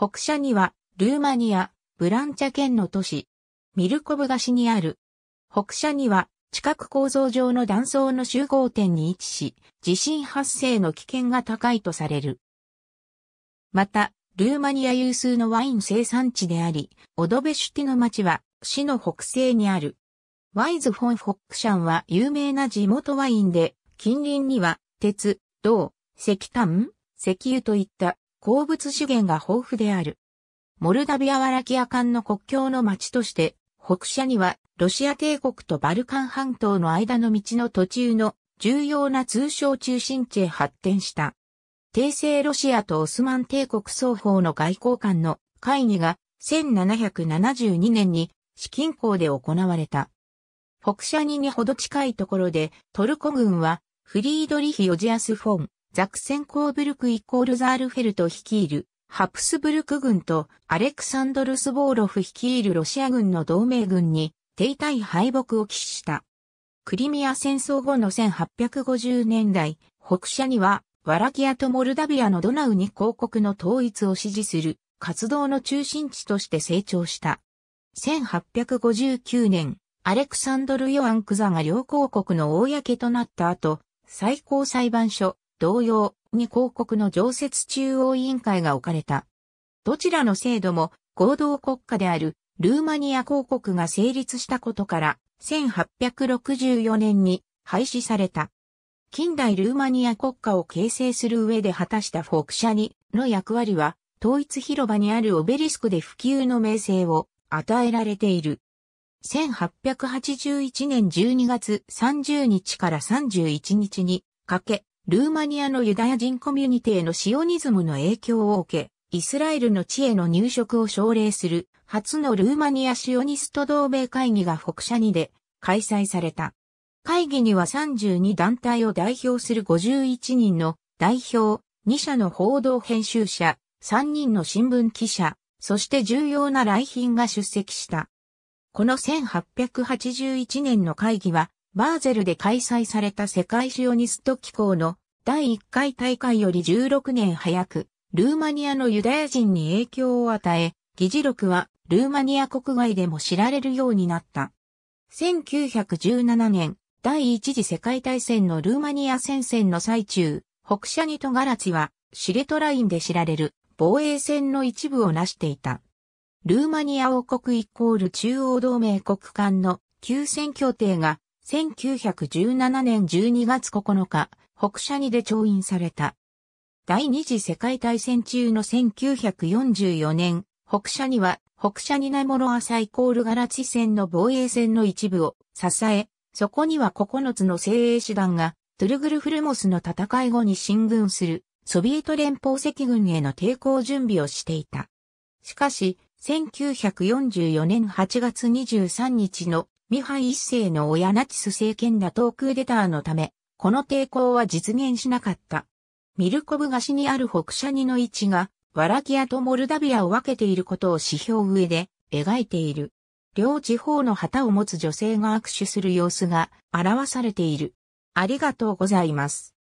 北斜には、ルーマニア、ブランチャ県の都市、ミルコブ菓子にある。北斜には、地殻構造上の断層の集合点に位置し、地震発生の危険が高いとされる。また、ルーマニア有数のワイン生産地であり、オドベシュティの町は、市の北西にある。ワイズ・フォン・フォックシャンは有名な地元ワインで、近隣には、鉄、銅、石炭、石油といった鉱物資源が豊富である。モルダビア・ワラキア間の国境の町として、北社にはロシア帝国とバルカン半島の間の道の途中の重要な通商中心地へ発展した。帝政ロシアとオスマン帝国双方の外交官の会議が1772年に資金港で行われた。北社ににほど近いところでトルコ軍はフリードリヒ・ヨジアス・フォン、ザクセンコーブルクイコールザールフェルト率いるハプスブルク軍とアレクサンドル・スボーロフ率いるロシア軍の同盟軍に停滞敗北を喫した。クリミア戦争後の1850年代、北社にはワラキアとモルダビアのドナウに広告の統一を支持する活動の中心地として成長した。1859年、アレクサンドル・ヨアン・クザが両公国の公となった後、最高裁判所、同様に広告の常設中央委員会が置かれた。どちらの制度も合同国家であるルーマニア広告が成立したことから1864年に廃止された。近代ルーマニア国家を形成する上で果たしたフォクシャニの役割は統一広場にあるオベリスクで普及の名声を与えられている。1881年12月30日から31日にかけ、ルーマニアのユダヤ人コミュニティへのシオニズムの影響を受け、イスラエルの地への入植を奨励する初のルーマニアシオニスト同盟会議が北社にで開催された。会議には32団体を代表する51人の代表、2社の報道編集者、3人の新聞記者、そして重要な来賓が出席した。この1881年の会議はバーゼルで開催された世界シオニスト機構の第1回大会より16年早く、ルーマニアのユダヤ人に影響を与え、議事録はルーマニア国外でも知られるようになった。1917年、第一次世界大戦のルーマニア戦線の最中、北ャニトガラチは、シレトラインで知られる防衛線の一部を成していた。ルーマニア王国イコール中央同盟国間の休戦協定が1917年12月9日、北社にで調印された。第二次世界大戦中の1944年、北社には北社にロアサイコールガラチ戦の防衛戦の一部を支え、そこには9つの精鋭師団が、トゥルグルフルモスの戦い後に進軍する、ソビエト連邦赤軍への抵抗準備をしていた。しかし、1944年8月23日のミハイ一世の親ナチス政権が遠クーデターのため、この抵抗は実現しなかった。ミルコブ菓子にある北シャニの位置が、ワラキアとモルダビアを分けていることを指標上で描いている。両地方の旗を持つ女性が握手する様子が表されている。ありがとうございます。